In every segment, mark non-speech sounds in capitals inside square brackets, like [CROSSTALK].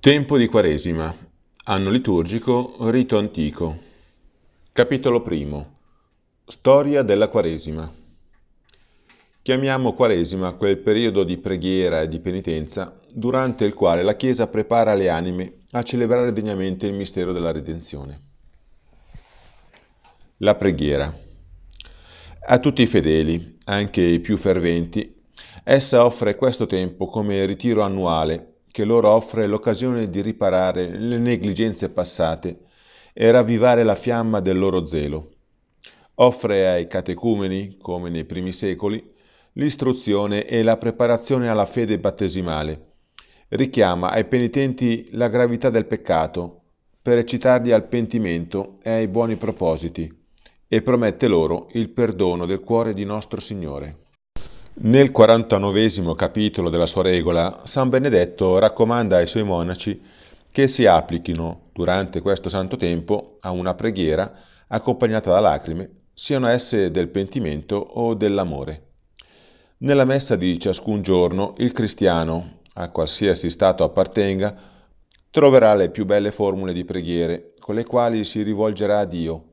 Tempo di Quaresima, anno liturgico, rito antico. Capitolo I. Storia della Quaresima. Chiamiamo Quaresima quel periodo di preghiera e di penitenza durante il quale la Chiesa prepara le anime a celebrare degnamente il mistero della redenzione. La preghiera. A tutti i fedeli, anche i più ferventi, essa offre questo tempo come ritiro annuale che loro offre l'occasione di riparare le negligenze passate e ravvivare la fiamma del loro zelo. Offre ai catecumeni, come nei primi secoli, l'istruzione e la preparazione alla fede battesimale. Richiama ai penitenti la gravità del peccato per eccitarli al pentimento e ai buoni propositi e promette loro il perdono del cuore di nostro Signore. Nel 49 capitolo della sua regola, San Benedetto raccomanda ai suoi monaci che si applichino durante questo santo tempo a una preghiera accompagnata da lacrime, siano esse del pentimento o dell'amore. Nella messa di ciascun giorno il cristiano, a qualsiasi stato appartenga, troverà le più belle formule di preghiere con le quali si rivolgerà a Dio,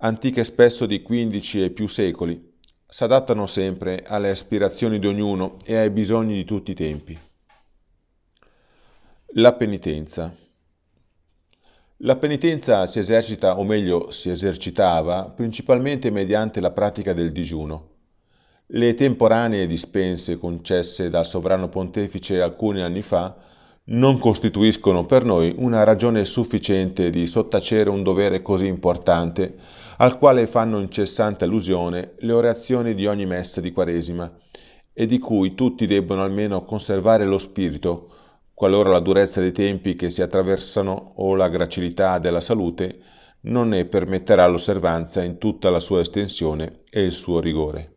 antiche spesso di 15 e più secoli, si adattano sempre alle aspirazioni di ognuno e ai bisogni di tutti i tempi. La penitenza. La penitenza si esercita, o meglio si esercitava, principalmente mediante la pratica del digiuno. Le temporanee dispense concesse dal sovrano pontefice alcuni anni fa non costituiscono per noi una ragione sufficiente di sottacere un dovere così importante al quale fanno incessante allusione le orazioni di ogni messa di Quaresima e di cui tutti debbono almeno conservare lo spirito, qualora la durezza dei tempi che si attraversano o la gracilità della salute non ne permetterà l'osservanza in tutta la sua estensione e il suo rigore.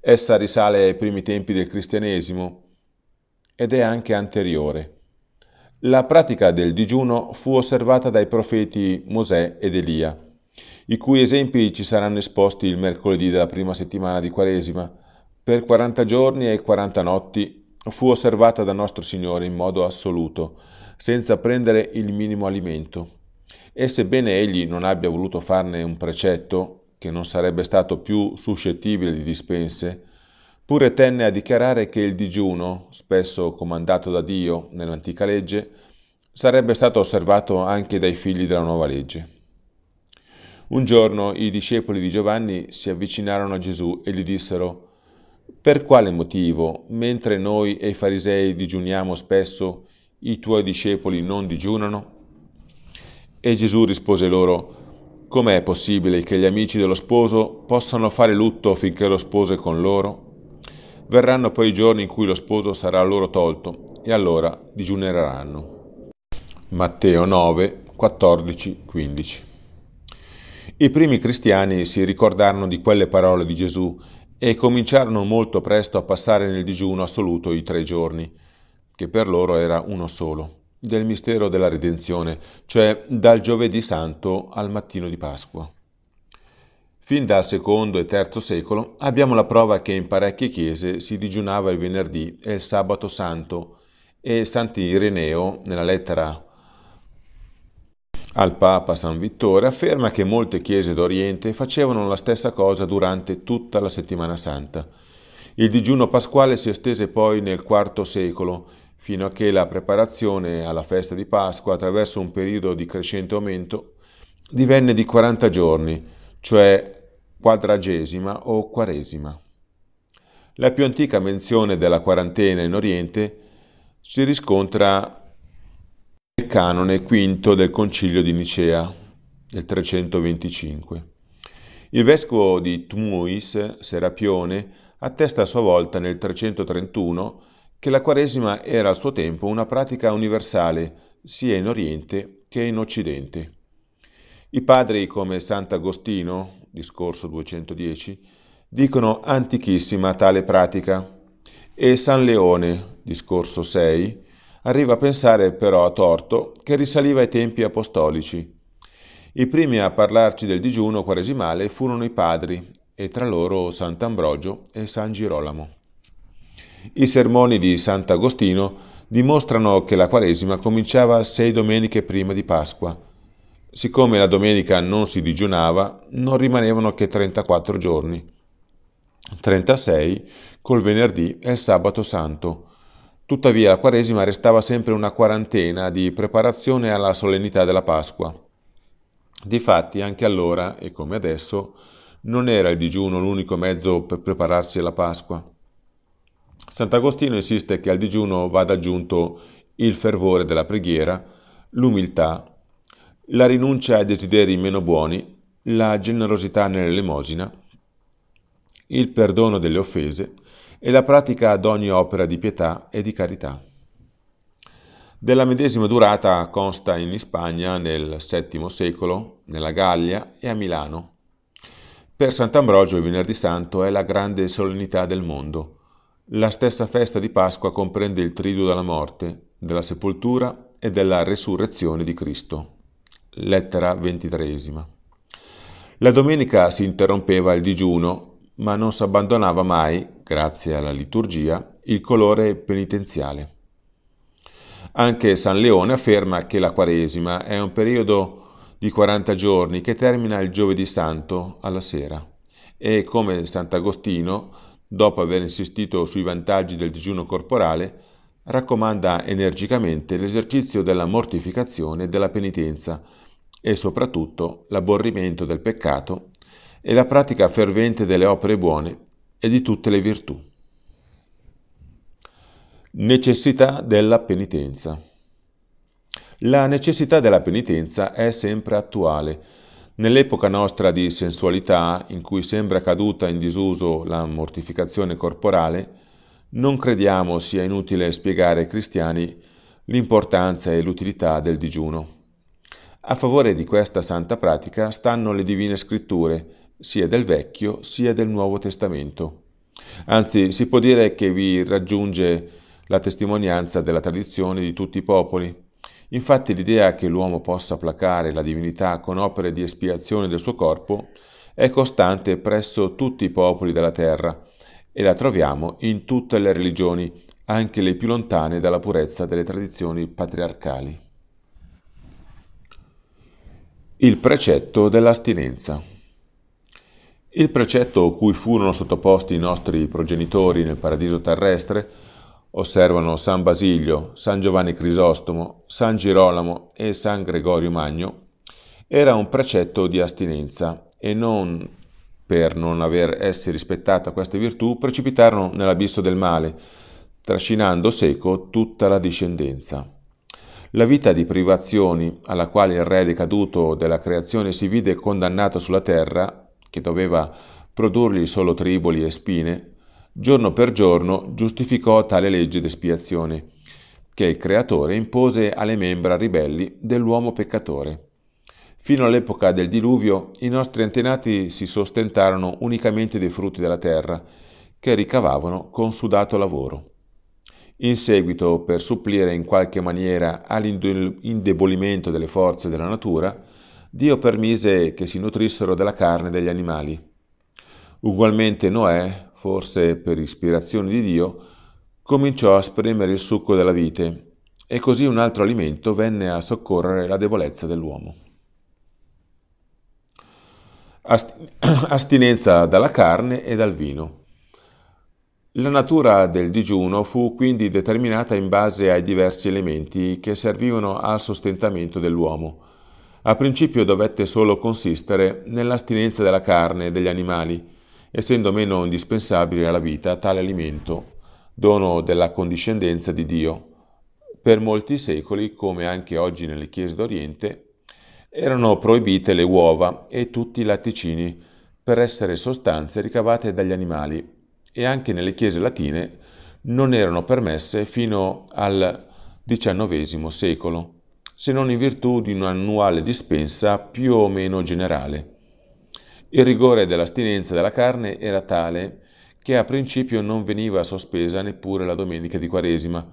Essa risale ai primi tempi del cristianesimo ed è anche anteriore. La pratica del digiuno fu osservata dai profeti Mosè ed Elia i cui esempi ci saranno esposti il mercoledì della prima settimana di Quaresima. Per 40 giorni e 40 notti fu osservata da nostro Signore in modo assoluto, senza prendere il minimo alimento. E sebbene egli non abbia voluto farne un precetto, che non sarebbe stato più suscettibile di dispense, pure tenne a dichiarare che il digiuno, spesso comandato da Dio nell'antica legge, sarebbe stato osservato anche dai figli della nuova legge. Un giorno i discepoli di Giovanni si avvicinarono a Gesù e gli dissero, per quale motivo, mentre noi e i farisei digiuniamo spesso, i tuoi discepoli non digiunano? E Gesù rispose loro, com'è possibile che gli amici dello sposo possano fare lutto finché lo sposo è con loro? Verranno poi i giorni in cui lo sposo sarà loro tolto e allora digiuneranno. Matteo 9, 14, 15 i primi cristiani si ricordarono di quelle parole di Gesù e cominciarono molto presto a passare nel digiuno assoluto i tre giorni, che per loro era uno solo, del mistero della redenzione, cioè dal giovedì santo al mattino di Pasqua. Fin dal secondo e terzo secolo abbiamo la prova che in parecchie chiese si digiunava il venerdì e il sabato santo e Sant'Ireneo, nella lettera al Papa San Vittore afferma che molte chiese d'Oriente facevano la stessa cosa durante tutta la settimana santa. Il digiuno pasquale si estese poi nel IV secolo, fino a che la preparazione alla festa di Pasqua, attraverso un periodo di crescente aumento, divenne di 40 giorni, cioè quadragesima o quaresima. La più antica menzione della quarantena in Oriente si riscontra il canone quinto del concilio di Nicea del 325. Il vescovo di Tmuis, Serapione, attesta a sua volta nel 331 che la Quaresima era al suo tempo una pratica universale sia in Oriente che in Occidente. I padri come Sant'Agostino, discorso 210, dicono antichissima tale pratica e San Leone, discorso 6, arriva a pensare però a torto che risaliva ai tempi apostolici. I primi a parlarci del digiuno quaresimale furono i padri e tra loro Sant'Ambrogio e San Girolamo. I sermoni di Sant'Agostino dimostrano che la quaresima cominciava sei domeniche prima di Pasqua. Siccome la domenica non si digiunava, non rimanevano che 34 giorni. 36 col venerdì e il sabato santo Tuttavia la Quaresima restava sempre una quarantena di preparazione alla solennità della Pasqua. Difatti anche allora, e come adesso, non era il digiuno l'unico mezzo per prepararsi alla Pasqua. Sant'Agostino insiste che al digiuno vada aggiunto il fervore della preghiera, l'umiltà, la rinuncia ai desideri meno buoni, la generosità nell'elemosina, il perdono delle offese, e la pratica ad ogni opera di pietà e di carità. Della medesima durata consta in Spagna nel VII secolo, nella Gallia e a Milano. Per Sant'Ambrogio il venerdì santo è la grande solennità del mondo. La stessa festa di Pasqua comprende il triduo della morte, della sepoltura e della resurrezione di Cristo. Lettera ventitresima. La domenica si interrompeva il digiuno ma non s'abbandonava mai, grazie alla liturgia, il colore penitenziale. Anche San Leone afferma che la Quaresima è un periodo di 40 giorni che termina il giovedì santo alla sera e come Sant'Agostino, dopo aver insistito sui vantaggi del digiuno corporale, raccomanda energicamente l'esercizio della mortificazione e della penitenza e soprattutto l'aborrimento del peccato e la pratica fervente delle opere buone e di tutte le virtù. Necessità della penitenza. La necessità della penitenza è sempre attuale. Nell'epoca nostra di sensualità, in cui sembra caduta in disuso la mortificazione corporale, non crediamo sia inutile spiegare ai cristiani l'importanza e l'utilità del digiuno. A favore di questa santa pratica stanno le divine scritture, sia del Vecchio sia del Nuovo Testamento. Anzi, si può dire che vi raggiunge la testimonianza della tradizione di tutti i popoli. Infatti l'idea che l'uomo possa placare la divinità con opere di espiazione del suo corpo è costante presso tutti i popoli della terra e la troviamo in tutte le religioni, anche le più lontane dalla purezza delle tradizioni patriarcali. Il precetto dell'astinenza. Il precetto cui furono sottoposti i nostri progenitori nel paradiso terrestre, osservano San Basilio, San Giovanni Crisostomo, San Girolamo e San Gregorio Magno, era un precetto di astinenza e non per non aver essi rispettata queste virtù precipitarono nell'abisso del male, trascinando seco tutta la discendenza. La vita di privazioni alla quale il re decaduto della creazione si vide condannato sulla terra che doveva produrgli solo triboli e spine, giorno per giorno giustificò tale legge d'espiazione, che il Creatore impose alle membra ribelli dell'uomo peccatore. Fino all'epoca del diluvio i nostri antenati si sostentarono unicamente dei frutti della terra, che ricavavano con sudato lavoro. In seguito, per supplire in qualche maniera all'indebolimento delle forze della natura, Dio permise che si nutrissero della carne degli animali. Ugualmente Noè, forse per ispirazione di Dio, cominciò a spremere il succo della vite e così un altro alimento venne a soccorrere la debolezza dell'uomo. [CLEARS THROAT] Astinenza dalla carne e dal vino. La natura del digiuno fu quindi determinata in base ai diversi elementi che servivano al sostentamento dell'uomo a principio dovette solo consistere nell'astinenza della carne e degli animali, essendo meno indispensabile alla vita tale alimento, dono della condiscendenza di Dio. Per molti secoli, come anche oggi nelle chiese d'Oriente, erano proibite le uova e tutti i latticini per essere sostanze ricavate dagli animali e anche nelle chiese latine non erano permesse fino al XIX secolo se non in virtù di un'annuale dispensa più o meno generale. Il rigore dell'astinenza della carne era tale che a principio non veniva sospesa neppure la domenica di Quaresima,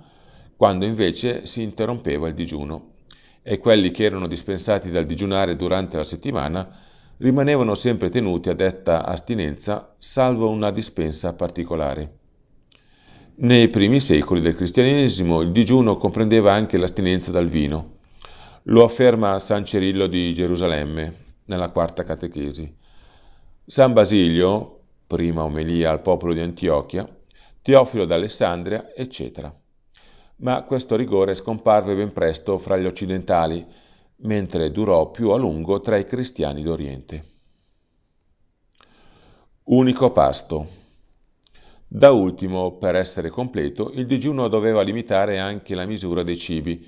quando invece si interrompeva il digiuno e quelli che erano dispensati dal digiunare durante la settimana rimanevano sempre tenuti a detta astinenza, salvo una dispensa particolare. Nei primi secoli del cristianesimo il digiuno comprendeva anche l'astinenza dal vino. Lo afferma San Cirillo di Gerusalemme nella quarta catechesi. San Basilio, prima omelia al popolo di Antiochia, Teofilo d'Alessandria, eccetera. Ma questo rigore scomparve ben presto fra gli occidentali, mentre durò più a lungo tra i cristiani d'Oriente. Unico pasto. Da ultimo, per essere completo, il digiuno doveva limitare anche la misura dei cibi,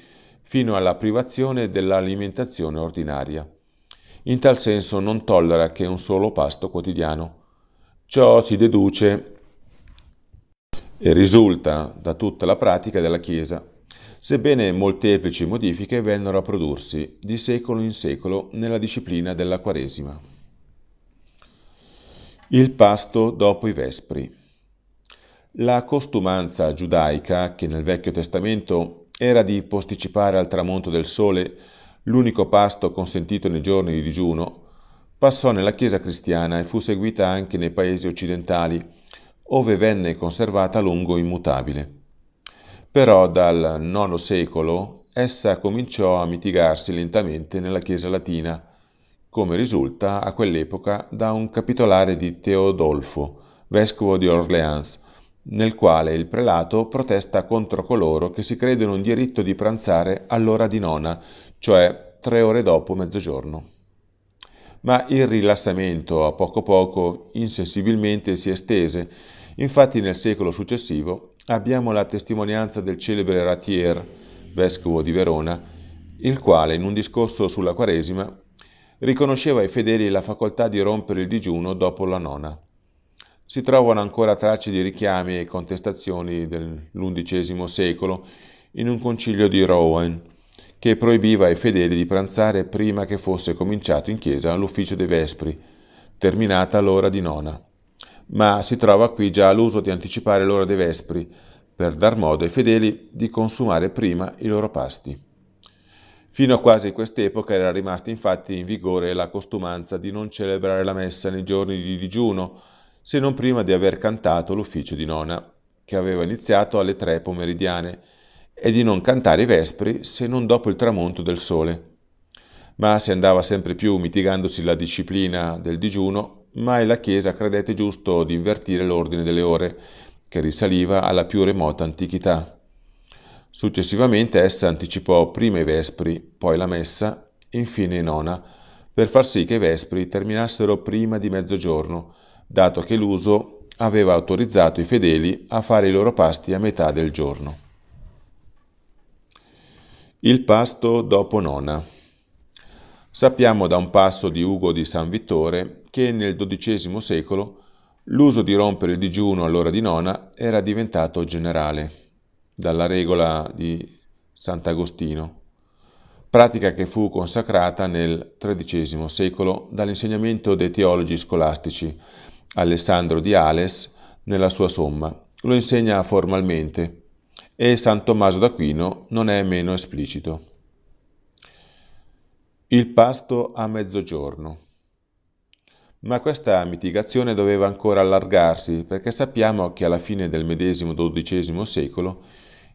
fino alla privazione dell'alimentazione ordinaria. In tal senso non tollera che un solo pasto quotidiano. Ciò si deduce e risulta da tutta la pratica della Chiesa, sebbene molteplici modifiche vennero a prodursi di secolo in secolo nella disciplina della Quaresima. Il pasto dopo i Vespri. La costumanza giudaica, che nel Vecchio Testamento era di posticipare al tramonto del sole l'unico pasto consentito nei giorni di digiuno, passò nella Chiesa cristiana e fu seguita anche nei paesi occidentali, ove venne conservata a lungo immutabile. Però dal IX secolo essa cominciò a mitigarsi lentamente nella Chiesa latina, come risulta a quell'epoca da un capitolare di Teodolfo, vescovo di Orleans, nel quale il prelato protesta contro coloro che si credono in diritto di pranzare all'ora di nona, cioè tre ore dopo mezzogiorno. Ma il rilassamento a poco a poco insensibilmente si estese, infatti nel secolo successivo abbiamo la testimonianza del celebre Ratier, vescovo di Verona, il quale in un discorso sulla Quaresima riconosceva ai fedeli la facoltà di rompere il digiuno dopo la nona si trovano ancora tracce di richiami e contestazioni dell'undicesimo secolo in un concilio di Rouen, che proibiva ai fedeli di pranzare prima che fosse cominciato in chiesa l'ufficio dei Vespri, terminata l'ora di nona. Ma si trova qui già l'uso di anticipare l'ora dei Vespri, per dar modo ai fedeli di consumare prima i loro pasti. Fino a quasi quest'epoca era rimasta infatti in vigore la costumanza di non celebrare la messa nei giorni di digiuno, se non prima di aver cantato l'ufficio di nona, che aveva iniziato alle tre pomeridiane, e di non cantare i vespri se non dopo il tramonto del sole. Ma si andava sempre più mitigandosi la disciplina del digiuno, mai la Chiesa credette giusto di invertire l'ordine delle ore, che risaliva alla più remota antichità. Successivamente essa anticipò prima i vespri, poi la messa, infine nona, per far sì che i vespri terminassero prima di mezzogiorno, dato che l'uso aveva autorizzato i fedeli a fare i loro pasti a metà del giorno. Il pasto dopo nona. Sappiamo da un passo di Ugo di San Vittore che nel XII secolo l'uso di rompere il digiuno all'ora di nona era diventato generale, dalla regola di Sant'Agostino, pratica che fu consacrata nel XIII secolo dall'insegnamento dei teologi scolastici Alessandro di Ales nella sua somma. Lo insegna formalmente e San Tommaso d'Aquino non è meno esplicito. Il pasto a mezzogiorno. Ma questa mitigazione doveva ancora allargarsi perché sappiamo che alla fine del medesimo XII secolo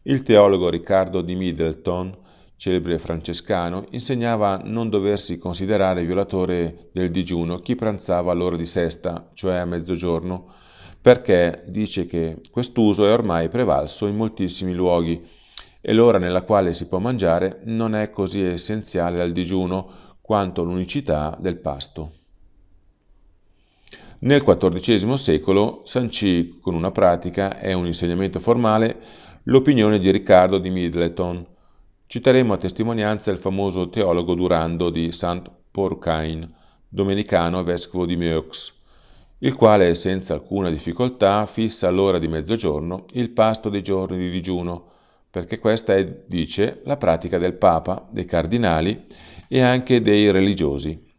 il teologo Riccardo di Middleton celebre francescano, insegnava a non doversi considerare violatore del digiuno chi pranzava all'ora di sesta, cioè a mezzogiorno, perché dice che quest'uso è ormai prevalso in moltissimi luoghi e l'ora nella quale si può mangiare non è così essenziale al digiuno quanto l'unicità del pasto. Nel XIV secolo sancì con una pratica e un insegnamento formale l'opinione di Riccardo di Middleton, Citeremo a testimonianza il famoso teologo Durando di Sant Porcain, domenicano vescovo di Meux, il quale senza alcuna difficoltà fissa all'ora di mezzogiorno il pasto dei giorni di digiuno, perché questa è, dice, la pratica del Papa, dei cardinali e anche dei religiosi.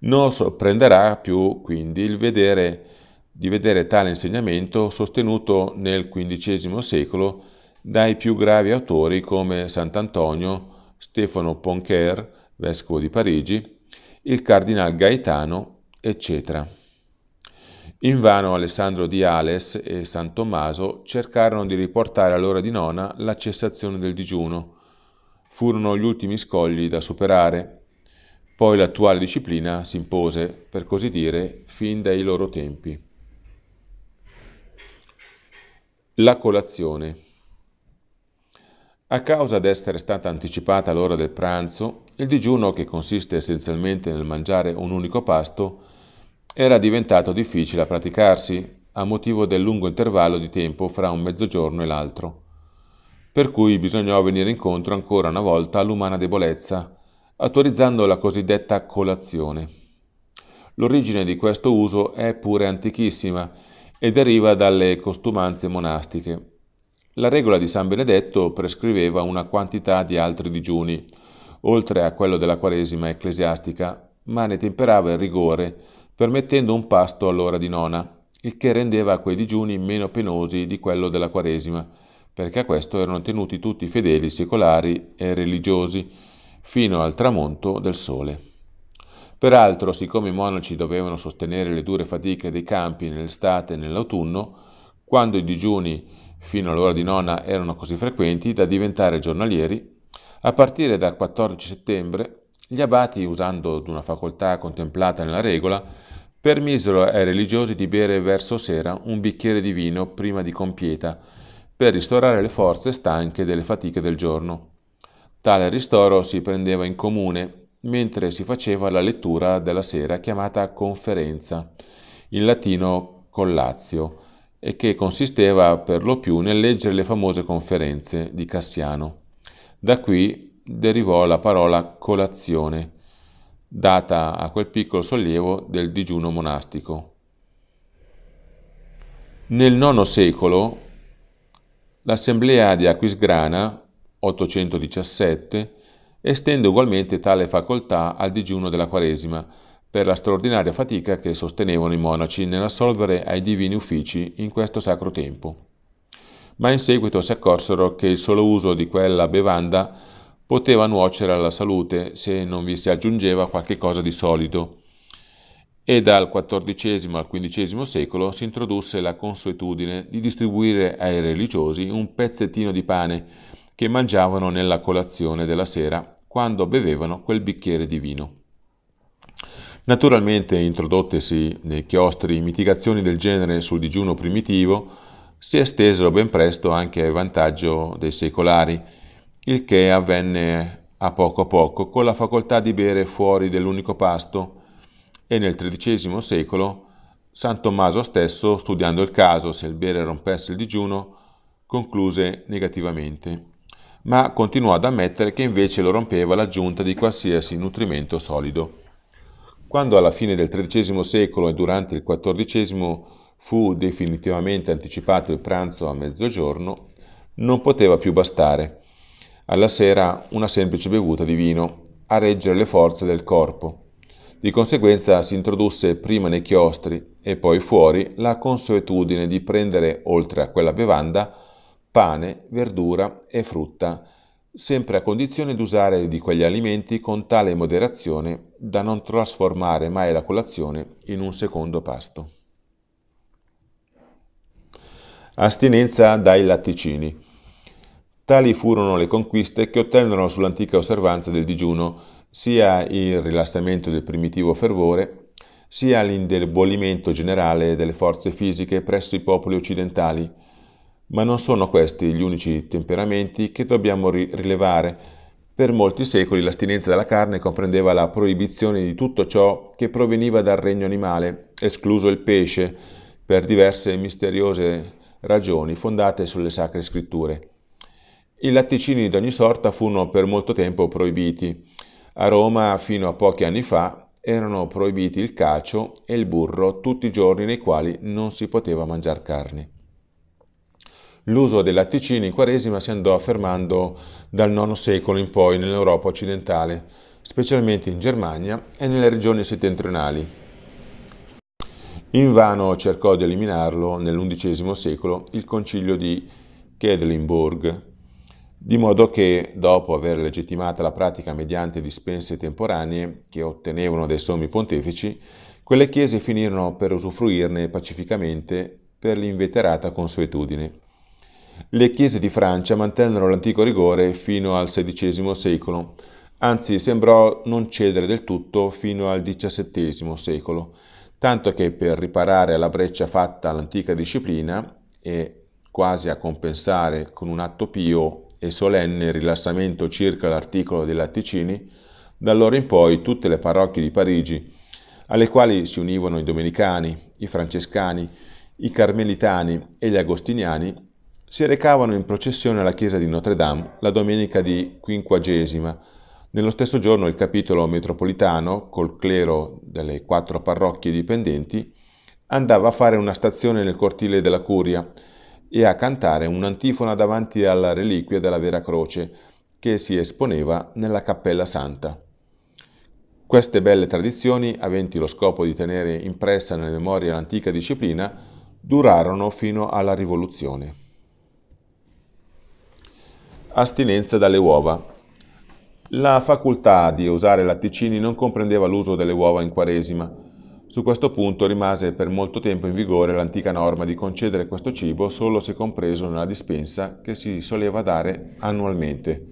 Non sorprenderà più quindi il vedere, di vedere tale insegnamento sostenuto nel XV secolo dai più gravi autori come Sant'Antonio, Stefano Poncher, vescovo di Parigi, il cardinal Gaetano, eccetera. Invano Alessandro di Ales e San Tommaso cercarono di riportare all'ora di nona la cessazione del digiuno. Furono gli ultimi scogli da superare. Poi l'attuale disciplina si impose, per così dire, fin dai loro tempi. La colazione. A causa d'essere stata anticipata l'ora del pranzo, il digiuno, che consiste essenzialmente nel mangiare un unico pasto, era diventato difficile a praticarsi a motivo del lungo intervallo di tempo fra un mezzogiorno e l'altro. Per cui bisognò venire incontro ancora una volta all'umana debolezza, autorizzando la cosiddetta colazione. L'origine di questo uso è pure antichissima e deriva dalle costumanze monastiche, la regola di San Benedetto prescriveva una quantità di altri digiuni, oltre a quello della Quaresima ecclesiastica, ma ne temperava il rigore, permettendo un pasto all'ora di nona, il che rendeva quei digiuni meno penosi di quello della Quaresima, perché a questo erano tenuti tutti i fedeli secolari e religiosi fino al tramonto del sole. Peraltro, siccome i monaci dovevano sostenere le dure fatiche dei campi nell'estate e nell'autunno, quando i digiuni fino all'ora di nona erano così frequenti da diventare giornalieri, a partire dal 14 settembre gli abati, usando d'una facoltà contemplata nella regola, permisero ai religiosi di bere verso sera un bicchiere di vino prima di compieta, per ristorare le forze stanche delle fatiche del giorno. Tale ristoro si prendeva in comune, mentre si faceva la lettura della sera chiamata conferenza, in latino collazio, e che consisteva per lo più nel leggere le famose conferenze di Cassiano. Da qui derivò la parola colazione, data a quel piccolo sollievo del digiuno monastico. Nel IX secolo l'assemblea di Aquisgrana, 817, estende ugualmente tale facoltà al digiuno della Quaresima, per la straordinaria fatica che sostenevano i monaci nell'assolvere ai divini uffici in questo sacro tempo. Ma in seguito si accorsero che il solo uso di quella bevanda poteva nuocere alla salute se non vi si aggiungeva qualche cosa di solido. E dal XIV al XV secolo si introdusse la consuetudine di distribuire ai religiosi un pezzettino di pane che mangiavano nella colazione della sera quando bevevano quel bicchiere di vino. Naturalmente, introdottesi nei chiostri mitigazioni del genere sul digiuno primitivo, si estesero ben presto anche a vantaggio dei secolari, il che avvenne a poco a poco con la facoltà di bere fuori dell'unico pasto e nel XIII secolo San Tommaso stesso, studiando il caso se il bere rompesse il digiuno, concluse negativamente, ma continuò ad ammettere che invece lo rompeva l'aggiunta di qualsiasi nutrimento solido. Quando alla fine del XIII secolo e durante il XIV fu definitivamente anticipato il pranzo a mezzogiorno, non poteva più bastare. Alla sera una semplice bevuta di vino a reggere le forze del corpo. Di conseguenza si introdusse prima nei chiostri e poi fuori la consuetudine di prendere, oltre a quella bevanda, pane, verdura e frutta, sempre a condizione di usare di quegli alimenti con tale moderazione da non trasformare mai la colazione in un secondo pasto. Astinenza dai latticini. Tali furono le conquiste che ottennero sull'antica osservanza del digiuno sia il rilassamento del primitivo fervore, sia l'indebolimento generale delle forze fisiche presso i popoli occidentali, ma non sono questi gli unici temperamenti che dobbiamo rilevare. Per molti secoli l'astinenza dalla carne comprendeva la proibizione di tutto ciò che proveniva dal regno animale, escluso il pesce, per diverse misteriose ragioni fondate sulle sacre scritture. I latticini di ogni sorta furono per molto tempo proibiti. A Roma, fino a pochi anni fa, erano proibiti il cacio e il burro tutti i giorni nei quali non si poteva mangiare carne. L'uso dei latticini in Quaresima si andò affermando dal IX secolo in poi nell'Europa occidentale, specialmente in Germania e nelle regioni settentrionali. Invano cercò di eliminarlo nell'undicesimo secolo il concilio di Kedlinburg, di modo che, dopo aver legittimata la pratica mediante dispense temporanee che ottenevano dai sommi pontefici, quelle chiese finirono per usufruirne pacificamente per l'inveterata consuetudine le chiese di Francia mantennero l'antico rigore fino al XVI secolo, anzi sembrò non cedere del tutto fino al XVII secolo, tanto che per riparare alla breccia fatta all'antica disciplina e quasi a compensare con un atto pio e solenne rilassamento circa l'articolo dei Latticini, da allora in poi tutte le parrocchie di Parigi, alle quali si univano i domenicani, i francescani, i carmelitani e gli agostiniani, si recavano in processione alla chiesa di Notre Dame la domenica di Quinquagesima. Nello stesso giorno il capitolo metropolitano, col clero delle quattro parrocchie dipendenti, andava a fare una stazione nel cortile della Curia e a cantare un'antifona davanti alla reliquia della Vera Croce che si esponeva nella Cappella Santa. Queste belle tradizioni, aventi lo scopo di tenere impressa nella memoria l'antica disciplina, durarono fino alla Rivoluzione. Astinenza dalle uova. La facoltà di usare latticini non comprendeva l'uso delle uova in Quaresima. Su questo punto rimase per molto tempo in vigore l'antica norma di concedere questo cibo solo se compreso nella dispensa che si soleva dare annualmente.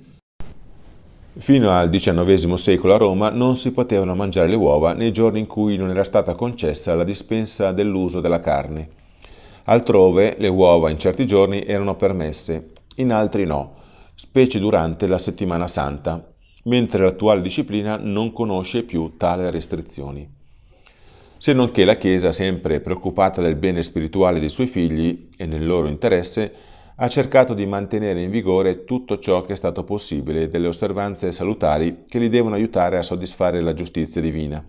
Fino al XIX secolo a Roma non si potevano mangiare le uova nei giorni in cui non era stata concessa la dispensa dell'uso della carne. Altrove le uova in certi giorni erano permesse, in altri no specie durante la settimana santa, mentre l'attuale disciplina non conosce più tale restrizioni. Se non che la Chiesa, sempre preoccupata del bene spirituale dei suoi figli e nel loro interesse, ha cercato di mantenere in vigore tutto ciò che è stato possibile delle osservanze salutari che li devono aiutare a soddisfare la giustizia divina.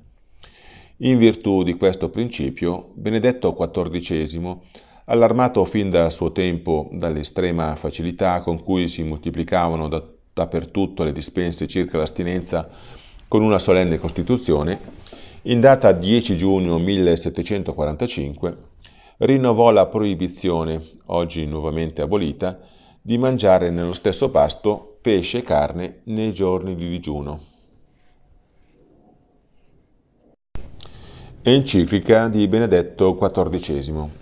In virtù di questo principio, Benedetto XIV allarmato fin da suo tempo dall'estrema facilità con cui si moltiplicavano da, dappertutto le dispense circa l'astinenza con una solenne Costituzione, in data 10 giugno 1745 rinnovò la proibizione, oggi nuovamente abolita, di mangiare nello stesso pasto pesce e carne nei giorni di digiuno. Enciclica di Benedetto XIV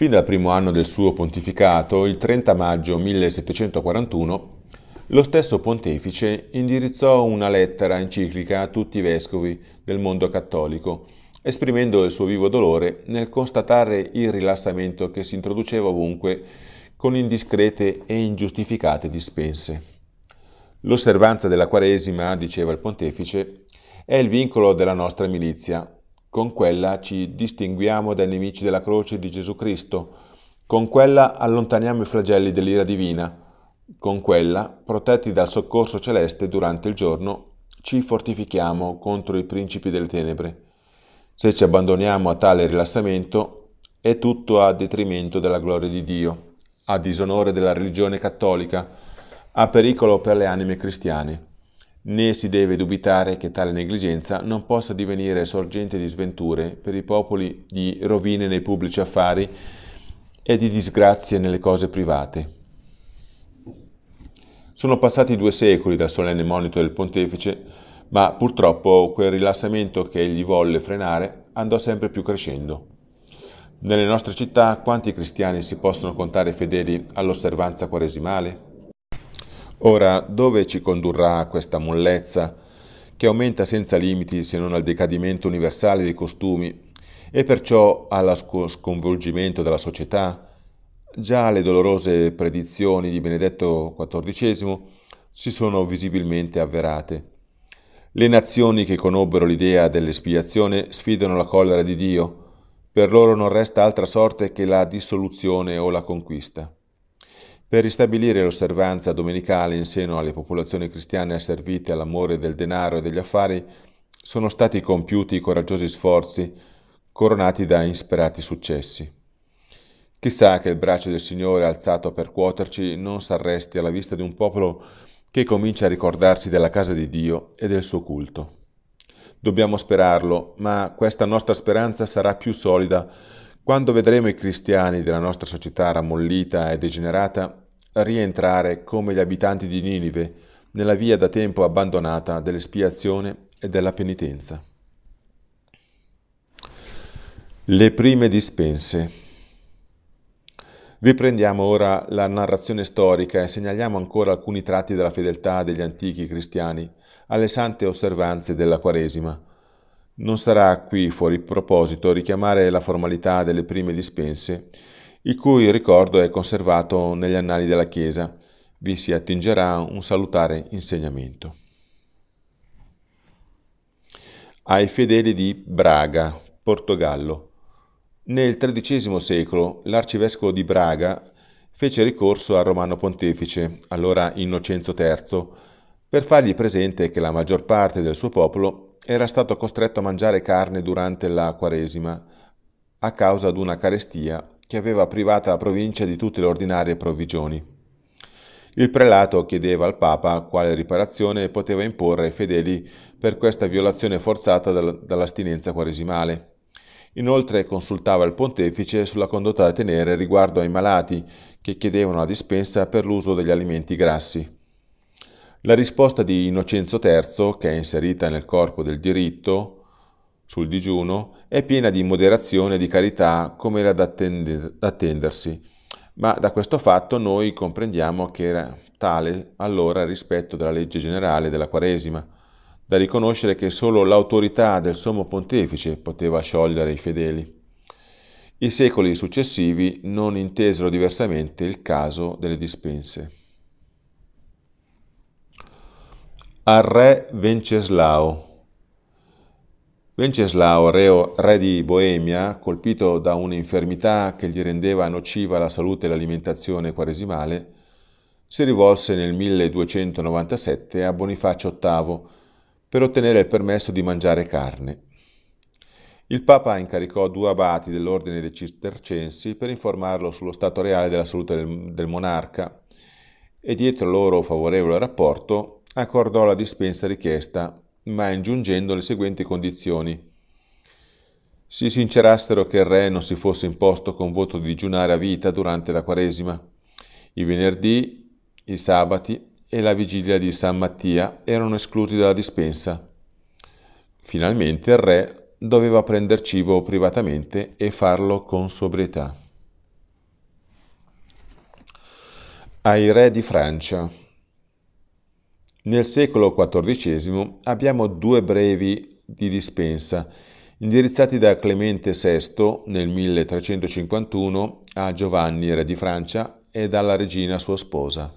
Fin dal primo anno del suo pontificato, il 30 maggio 1741, lo stesso pontefice indirizzò una lettera enciclica a tutti i vescovi del mondo cattolico, esprimendo il suo vivo dolore nel constatare il rilassamento che si introduceva ovunque con indiscrete e ingiustificate dispense. L'osservanza della Quaresima, diceva il pontefice, è il vincolo della nostra milizia, con quella ci distinguiamo dai nemici della croce di Gesù Cristo. Con quella allontaniamo i flagelli dell'ira divina. Con quella, protetti dal soccorso celeste durante il giorno, ci fortifichiamo contro i principi delle tenebre. Se ci abbandoniamo a tale rilassamento, è tutto a detrimento della gloria di Dio, a disonore della religione cattolica, a pericolo per le anime cristiane né si deve dubitare che tale negligenza non possa divenire sorgente di sventure per i popoli di rovine nei pubblici affari e di disgrazie nelle cose private. Sono passati due secoli dal solenne monito del pontefice, ma purtroppo quel rilassamento che egli volle frenare andò sempre più crescendo. Nelle nostre città quanti cristiani si possono contare fedeli all'osservanza quaresimale? Ora, dove ci condurrà questa mollezza, che aumenta senza limiti se non al decadimento universale dei costumi e perciò allo sconvolgimento della società? Già le dolorose predizioni di Benedetto XIV si sono visibilmente avverate. Le nazioni che conobbero l'idea dell'espiazione sfidano la collera di Dio. Per loro non resta altra sorte che la dissoluzione o la conquista. Per ristabilire l'osservanza domenicale in seno alle popolazioni cristiane asservite all'amore del denaro e degli affari, sono stati compiuti coraggiosi sforzi coronati da insperati successi. Chissà che il braccio del Signore alzato a percuoterci non s'arresti alla vista di un popolo che comincia a ricordarsi della casa di Dio e del suo culto. Dobbiamo sperarlo, ma questa nostra speranza sarà più solida quando vedremo i cristiani della nostra società rammollita e degenerata rientrare come gli abitanti di Ninive nella via da tempo abbandonata dell'espiazione e della penitenza. Le prime dispense. Riprendiamo ora la narrazione storica e segnaliamo ancora alcuni tratti della fedeltà degli antichi cristiani alle sante osservanze della Quaresima, non sarà qui fuori proposito richiamare la formalità delle prime dispense, il cui ricordo è conservato negli annali della Chiesa. Vi si attingerà un salutare insegnamento. Ai fedeli di Braga, Portogallo. Nel XIII secolo l'arcivescovo di Braga fece ricorso al romano pontefice, allora Innocenzo III, per fargli presente che la maggior parte del suo popolo era stato costretto a mangiare carne durante la Quaresima a causa di una carestia che aveva privata la provincia di tutte le ordinarie provvigioni. Il prelato chiedeva al Papa quale riparazione poteva imporre ai fedeli per questa violazione forzata dall'astinenza quaresimale. Inoltre consultava il pontefice sulla condotta da tenere riguardo ai malati che chiedevano la dispensa per l'uso degli alimenti grassi. La risposta di Innocenzo III, che è inserita nel corpo del diritto sul digiuno, è piena di moderazione e di carità come era da, attender- da attendersi, ma da questo fatto noi comprendiamo che era tale allora rispetto della legge generale della Quaresima, da riconoscere che solo l'autorità del sommo pontefice poteva sciogliere i fedeli. I secoli successivi non intesero diversamente il caso delle dispense. al re Venceslao. Venceslao, reo, re di Boemia, colpito da un'infermità che gli rendeva nociva la salute e l'alimentazione quaresimale, si rivolse nel 1297 a Bonifacio VIII per ottenere il permesso di mangiare carne. Il Papa incaricò due abati dell'ordine dei cistercensi per informarlo sullo stato reale della salute del, del monarca e dietro loro favorevole rapporto accordò la dispensa richiesta, ma ingiungendo le seguenti condizioni. Si sincerassero che il re non si fosse imposto con voto di digiunare a vita durante la Quaresima. I venerdì, i sabati e la vigilia di San Mattia erano esclusi dalla dispensa. Finalmente il re doveva prender cibo privatamente e farlo con sobrietà. Ai re di Francia nel secolo XIV abbiamo due brevi di dispensa, indirizzati da Clemente VI nel 1351 a Giovanni, re di Francia, e dalla regina sua sposa.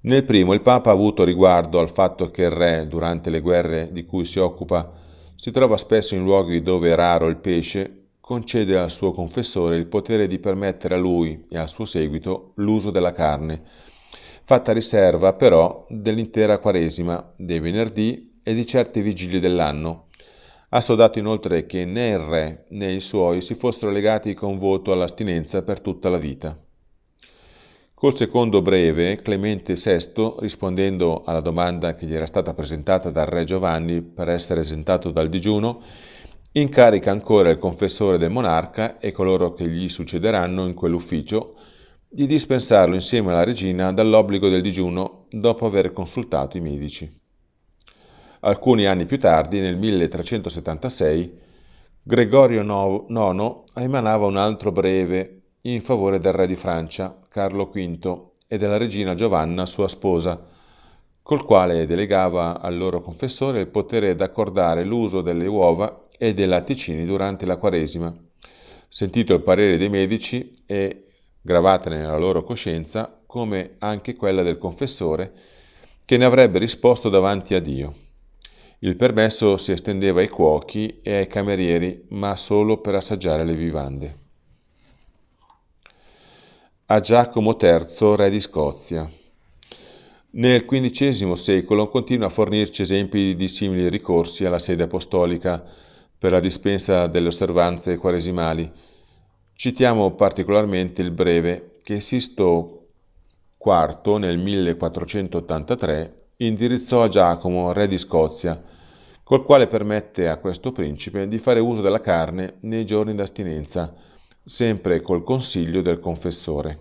Nel primo il Papa ha avuto riguardo al fatto che il re, durante le guerre di cui si occupa, si trova spesso in luoghi dove è raro il pesce, concede al suo confessore il potere di permettere a lui e al suo seguito l'uso della carne, fatta riserva però dell'intera Quaresima, dei venerdì e di certe vigilie dell'anno. Ha sodato inoltre che né il re né i suoi si fossero legati con voto all'astinenza per tutta la vita. Col secondo breve, Clemente VI, rispondendo alla domanda che gli era stata presentata dal re Giovanni per essere esentato dal digiuno, incarica ancora il confessore del monarca e coloro che gli succederanno in quell'ufficio di dispensarlo insieme alla regina dall'obbligo del digiuno dopo aver consultato i medici. Alcuni anni più tardi, nel 1376, Gregorio IX emanava un altro breve in favore del re di Francia, Carlo V, e della regina Giovanna, sua sposa, col quale delegava al loro confessore il potere d'accordare l'uso delle uova e dei latticini durante la Quaresima, sentito il parere dei medici e gravate nella loro coscienza, come anche quella del confessore, che ne avrebbe risposto davanti a Dio. Il permesso si estendeva ai cuochi e ai camerieri, ma solo per assaggiare le vivande. A Giacomo III, re di Scozia. Nel XV secolo continua a fornirci esempi di simili ricorsi alla sede apostolica per la dispensa delle osservanze quaresimali, Citiamo particolarmente il breve che Sisto IV nel 1483 indirizzò a Giacomo, re di Scozia, col quale permette a questo principe di fare uso della carne nei giorni d'astinenza, sempre col consiglio del confessore.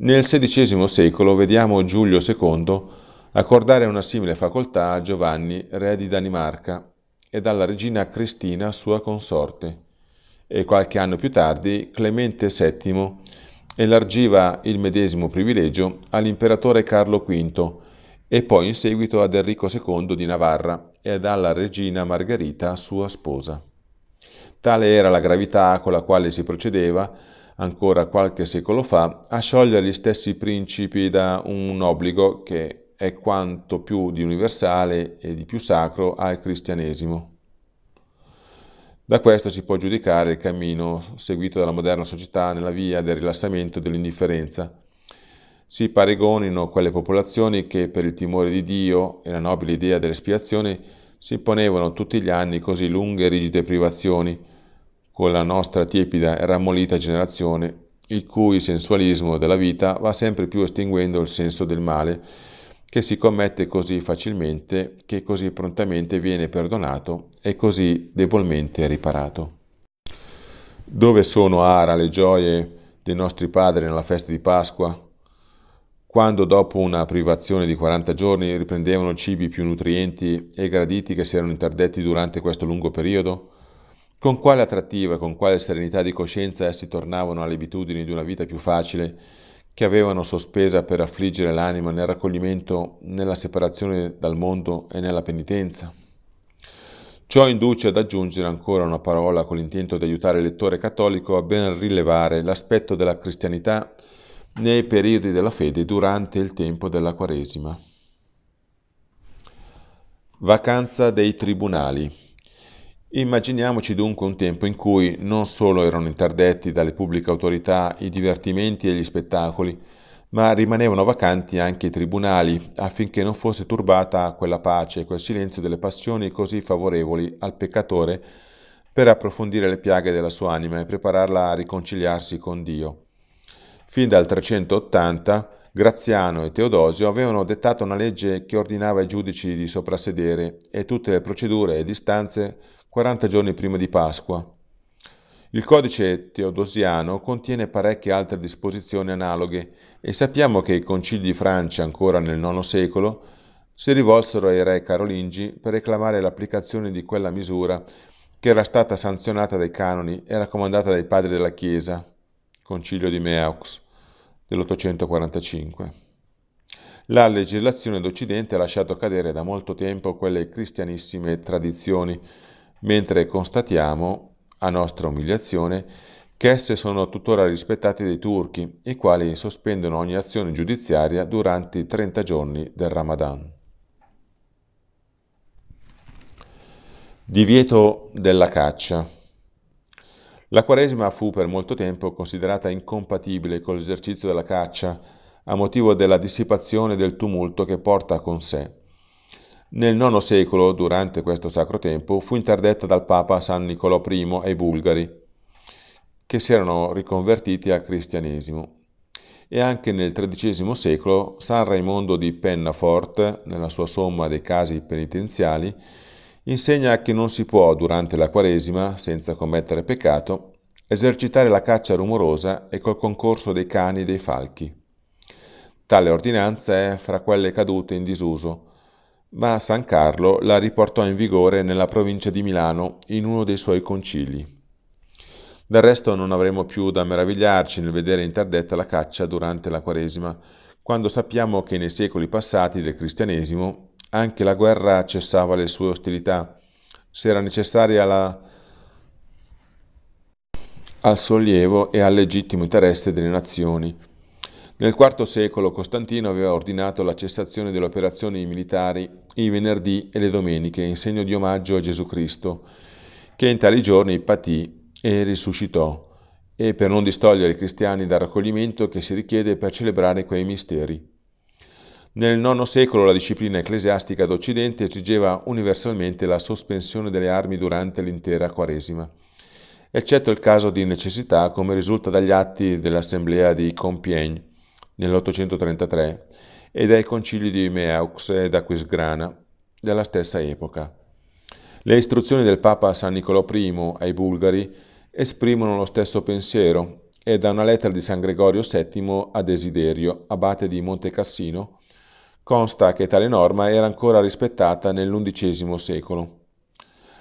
Nel XVI secolo vediamo Giulio II accordare una simile facoltà a Giovanni, re di Danimarca, ed alla regina Cristina, sua consorte e qualche anno più tardi Clemente VII elargiva il medesimo privilegio all'imperatore Carlo V e poi in seguito ad Enrico II di Navarra ed alla regina Margherita, sua sposa. Tale era la gravità con la quale si procedeva, ancora qualche secolo fa, a sciogliere gli stessi principi da un obbligo che è quanto più di universale e di più sacro al cristianesimo. Da questo si può giudicare il cammino seguito dalla moderna società nella via del rilassamento e dell'indifferenza. Si paragonino quelle popolazioni che, per il timore di Dio e la nobile idea dell'espiazione, si imponevano tutti gli anni così lunghe e rigide privazioni, con la nostra tiepida e rammolita generazione, il cui sensualismo della vita va sempre più estinguendo il senso del male che si commette così facilmente, che così prontamente viene perdonato e così debolmente riparato. Dove sono ara le gioie dei nostri padri nella festa di Pasqua? Quando dopo una privazione di 40 giorni riprendevano cibi più nutrienti e graditi che si erano interdetti durante questo lungo periodo? Con quale attrattiva e con quale serenità di coscienza essi tornavano alle abitudini di una vita più facile che avevano sospesa per affliggere l'anima nel raccoglimento, nella separazione dal mondo e nella penitenza. Ciò induce ad aggiungere ancora una parola con l'intento di aiutare il lettore cattolico a ben rilevare l'aspetto della cristianità nei periodi della fede durante il tempo della Quaresima. Vacanza dei tribunali. Immaginiamoci dunque un tempo in cui non solo erano interdetti dalle pubbliche autorità i divertimenti e gli spettacoli, ma rimanevano vacanti anche i tribunali affinché non fosse turbata quella pace e quel silenzio delle passioni così favorevoli al peccatore per approfondire le piaghe della sua anima e prepararla a riconciliarsi con Dio. Fin dal 380 Graziano e Teodosio avevano dettato una legge che ordinava ai giudici di soprassedere e tutte le procedure e distanze 40 giorni prima di Pasqua. Il codice teodosiano contiene parecchie altre disposizioni analoghe e sappiamo che i concili di Francia ancora nel IX secolo si rivolsero ai re carolingi per reclamare l'applicazione di quella misura che era stata sanzionata dai canoni e raccomandata dai padri della Chiesa, concilio di Meaux dell'845. La legislazione d'Occidente ha lasciato cadere da molto tempo quelle cristianissime tradizioni mentre constatiamo, a nostra umiliazione, che esse sono tuttora rispettate dai turchi, i quali sospendono ogni azione giudiziaria durante i 30 giorni del Ramadan. Divieto della caccia. La Quaresima fu per molto tempo considerata incompatibile con l'esercizio della caccia, a motivo della dissipazione del tumulto che porta con sé nel IX secolo, durante questo sacro tempo, fu interdetta dal Papa San Nicolò I ai bulgari, che si erano riconvertiti al cristianesimo. E anche nel XIII secolo San Raimondo di Pennafort, nella sua somma dei casi penitenziali, insegna che non si può, durante la Quaresima, senza commettere peccato, esercitare la caccia rumorosa e col concorso dei cani e dei falchi. Tale ordinanza è fra quelle cadute in disuso, ma San Carlo la riportò in vigore nella provincia di Milano in uno dei suoi concili. Del resto non avremo più da meravigliarci nel vedere interdetta la caccia durante la Quaresima, quando sappiamo che nei secoli passati del cristianesimo anche la guerra cessava le sue ostilità. Se era necessaria la... al sollievo e al legittimo interesse delle nazioni, nel IV secolo Costantino aveva ordinato la cessazione delle operazioni militari i venerdì e le domeniche in segno di omaggio a Gesù Cristo, che in tali giorni patì e risuscitò, e per non distogliere i cristiani dal raccoglimento che si richiede per celebrare quei misteri. Nel IX secolo la disciplina ecclesiastica d'Occidente esigeva universalmente la sospensione delle armi durante l'intera Quaresima, eccetto il caso di necessità come risulta dagli atti dell'Assemblea di Compiègne, nell'833 e dai concili di Meaux ed Aquisgrana della stessa epoca. Le istruzioni del Papa San Nicolò I ai Bulgari esprimono lo stesso pensiero e da una lettera di San Gregorio VII a Desiderio, abate di Monte Cassino, consta che tale norma era ancora rispettata nell'undicesimo secolo.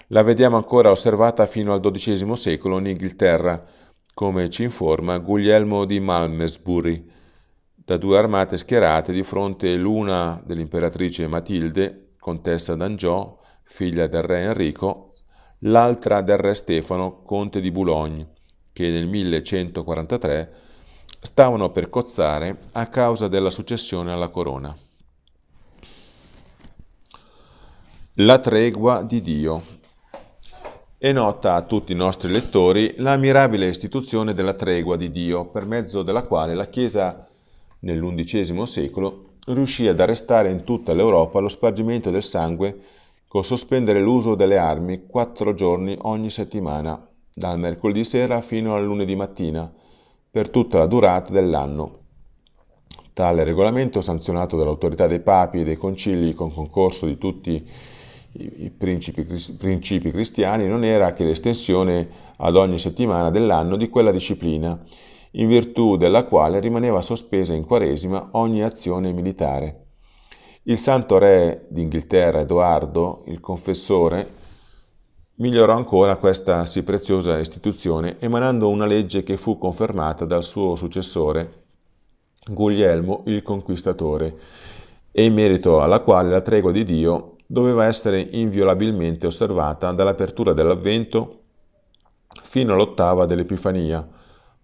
La vediamo ancora osservata fino al XII secolo in Inghilterra, come ci informa Guglielmo di Malmesbury, da due armate schierate di fronte l'una dell'imperatrice Matilde, contessa d'Angiò, figlia del re Enrico, l'altra del re Stefano, conte di Boulogne, che nel 1143 stavano per cozzare a causa della successione alla corona. La tregua di Dio. È nota a tutti i nostri lettori l'ammirabile istituzione della tregua di Dio, per mezzo della quale la Chiesa nell'undicesimo secolo, riuscì ad arrestare in tutta l'Europa lo spargimento del sangue col sospendere l'uso delle armi quattro giorni ogni settimana, dal mercoledì sera fino al lunedì mattina, per tutta la durata dell'anno. Tale regolamento, sanzionato dall'autorità dei papi e dei concili con concorso di tutti i principi, principi cristiani, non era che l'estensione ad ogni settimana dell'anno di quella disciplina, in virtù della quale rimaneva sospesa in Quaresima ogni azione militare. Il santo re d'Inghilterra Edoardo, il confessore, migliorò ancora questa sì preziosa istituzione emanando una legge che fu confermata dal suo successore Guglielmo il Conquistatore e in merito alla quale la tregua di Dio doveva essere inviolabilmente osservata dall'apertura dell'Avvento fino all'ottava dell'Epifania,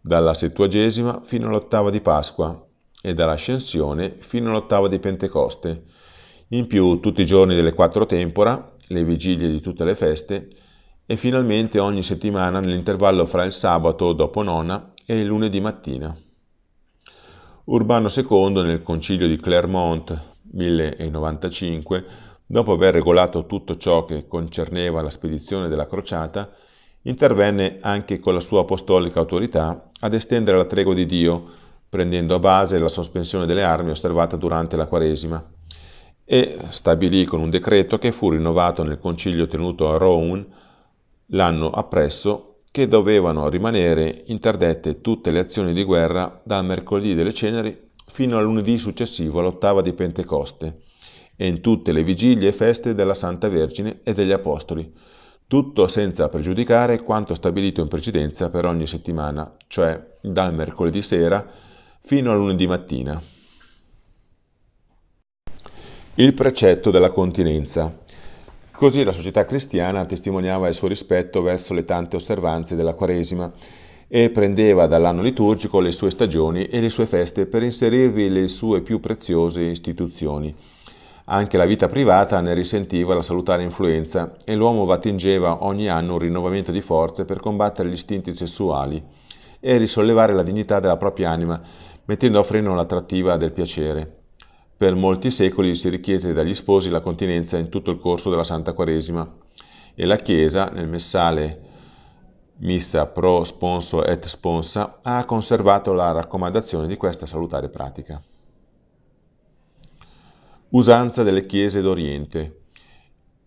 dalla settuagesima fino all'ottava di Pasqua e dall'ascensione fino all'ottava di Pentecoste. In più tutti i giorni delle quattro tempora, le vigilie di tutte le feste e finalmente ogni settimana nell'intervallo fra il sabato dopo nona e il lunedì mattina. Urbano II nel concilio di Clermont 1095, dopo aver regolato tutto ciò che concerneva la spedizione della crociata, intervenne anche con la sua apostolica autorità ad estendere la tregua di Dio, prendendo a base la sospensione delle armi osservata durante la Quaresima, e stabilì con un decreto che fu rinnovato nel concilio tenuto a Rouen l'anno appresso che dovevano rimanere interdette tutte le azioni di guerra dal mercoledì delle ceneri fino al lunedì successivo all'ottava di Pentecoste e in tutte le vigilie e feste della Santa Vergine e degli Apostoli, tutto senza pregiudicare quanto stabilito in precedenza per ogni settimana, cioè dal mercoledì sera fino a lunedì mattina. Il precetto della continenza. Così la società cristiana testimoniava il suo rispetto verso le tante osservanze della Quaresima e prendeva dall'anno liturgico le sue stagioni e le sue feste per inserirvi le sue più preziose istituzioni. Anche la vita privata ne risentiva la salutare influenza e l'uomo vattingeva ogni anno un rinnovamento di forze per combattere gli istinti sessuali e risollevare la dignità della propria anima, mettendo a freno l'attrattiva del piacere. Per molti secoli si richiese dagli sposi la continenza in tutto il corso della Santa Quaresima e la Chiesa, nel messale Missa pro sponso et sponsa, ha conservato la raccomandazione di questa salutare pratica. Usanza delle Chiese d'Oriente.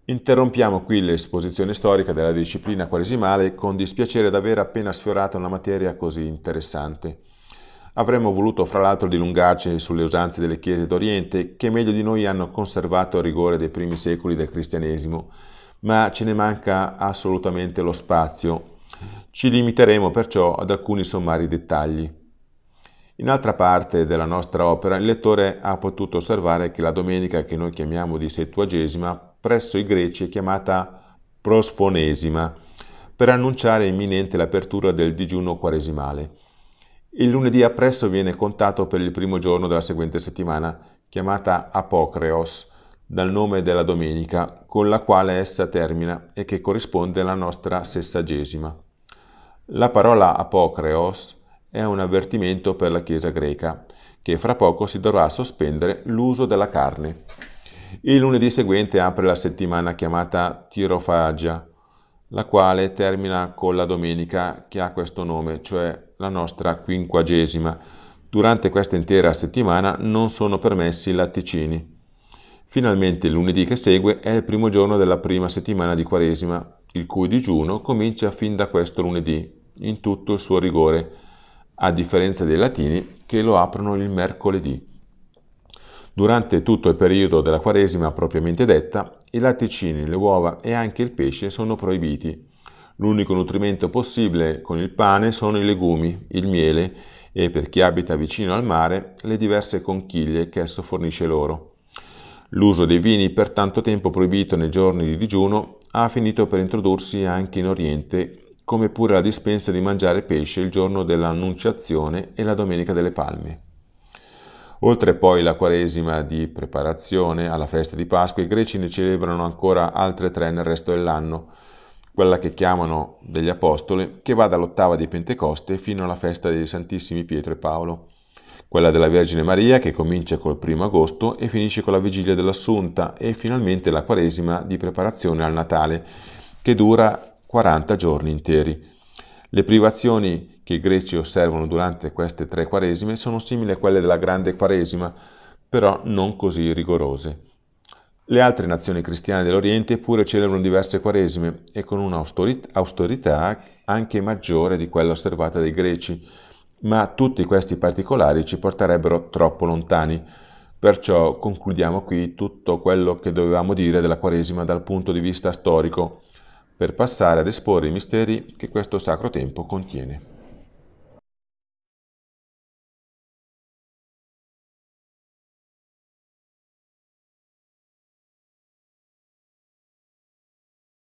Interrompiamo qui l'esposizione storica della disciplina quaresimale con dispiacere aver appena sfiorato una materia così interessante. Avremmo voluto fra l'altro dilungarci sulle usanze delle Chiese d'Oriente che meglio di noi hanno conservato il rigore dei primi secoli del cristianesimo, ma ce ne manca assolutamente lo spazio. Ci limiteremo perciò ad alcuni sommari dettagli. In altra parte della nostra opera il lettore ha potuto osservare che la domenica che noi chiamiamo di settuagesima presso i greci è chiamata prosfonesima per annunciare imminente l'apertura del digiuno quaresimale. Il lunedì appresso viene contato per il primo giorno della seguente settimana, chiamata Apocreos, dal nome della domenica, con la quale essa termina e che corrisponde alla nostra sessagesima. La parola Apocreos è un avvertimento per la Chiesa greca, che fra poco si dovrà sospendere l'uso della carne. Il lunedì seguente apre la settimana chiamata Tirofagia, la quale termina con la domenica che ha questo nome, cioè la nostra quinquagesima. Durante questa intera settimana non sono permessi i latticini. Finalmente il lunedì che segue è il primo giorno della prima settimana di Quaresima, il cui digiuno comincia fin da questo lunedì, in tutto il suo rigore, a differenza dei latini che lo aprono il mercoledì. Durante tutto il periodo della Quaresima propriamente detta, i latticini, le uova e anche il pesce sono proibiti. L'unico nutrimento possibile con il pane sono i legumi, il miele e, per chi abita vicino al mare, le diverse conchiglie che esso fornisce loro. L'uso dei vini, per tanto tempo proibito nei giorni di digiuno, ha finito per introdursi anche in Oriente come pure la dispensa di mangiare pesce il giorno dell'Annunciazione e la Domenica delle Palme. Oltre poi la quaresima di preparazione alla festa di Pasqua, i greci ne celebrano ancora altre tre nel resto dell'anno, quella che chiamano degli Apostoli, che va dall'ottava di Pentecoste fino alla festa dei Santissimi Pietro e Paolo, quella della Vergine Maria che comincia col primo agosto e finisce con la vigilia dell'Assunta e finalmente la quaresima di preparazione al Natale, che dura 40 giorni interi. Le privazioni che i greci osservano durante queste tre quaresime sono simili a quelle della grande quaresima, però non così rigorose. Le altre nazioni cristiane dell'Oriente pure celebrano diverse quaresime e con un'austerità anche maggiore di quella osservata dai greci, ma tutti questi particolari ci porterebbero troppo lontani. Perciò concludiamo qui tutto quello che dovevamo dire della quaresima dal punto di vista storico per passare ad esporre i misteri che questo sacro tempo contiene.